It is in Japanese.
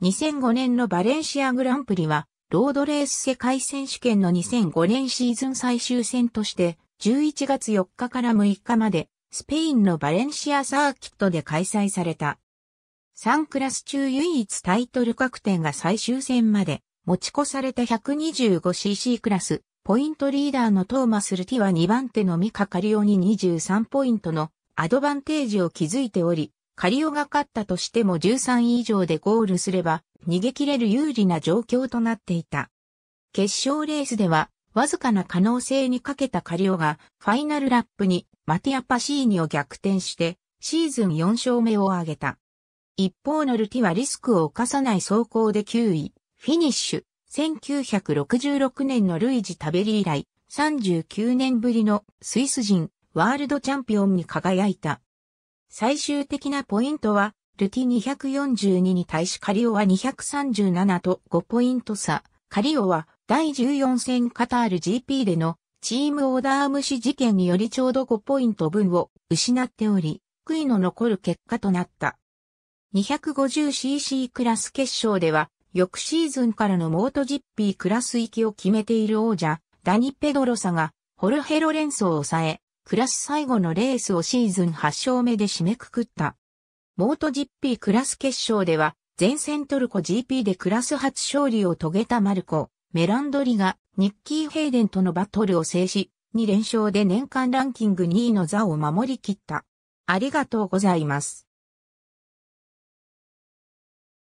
2005年のバレンシアグランプリは、ロードレース世界選手権の2005年シーズン最終戦として、11月4日から6日まで、スペインのバレンシアサーキットで開催された。3クラス中唯一タイトル確定が最終戦まで、持ち越された 125cc クラス、ポイントリーダーのトーマス・ルティは2番手のミカ・カリオに23ポイントのアドバンテージを築いており、仮をがかったとしても13位以上でゴールすれば逃げ切れる有利な状況となっていた。決勝レースではわずかな可能性にかけたカリオがファイナルラップにマティア・パシーニを逆転してシーズン4勝目を挙げた。一方のルティはリスクを犯さない走行で9位、フィニッシュ。1966年のルイジ・タベリ以来39年ぶりのスイス人ワールドチャンピオンに輝いた。最終的なポイントは、ルティ242に対しカリオは237と5ポイント差。カリオは第14戦カタール GP でのチームオーダー無視事件によりちょうど5ポイント分を失っており、悔いの残る結果となった。250cc クラス決勝では、翌シーズンからのモートジッピークラス行きを決めている王者、ダニ・ペドロサが、ホルヘロレンソを抑え、クラス最後のレースをシーズン8勝目で締めくくった。モート GP クラス決勝では、前線トルコ GP でクラス初勝利を遂げたマルコ、メランドリがニッキー・ヘイデンとのバトルを制し、2連勝で年間ランキング2位の座を守り切った。ありがとうございます。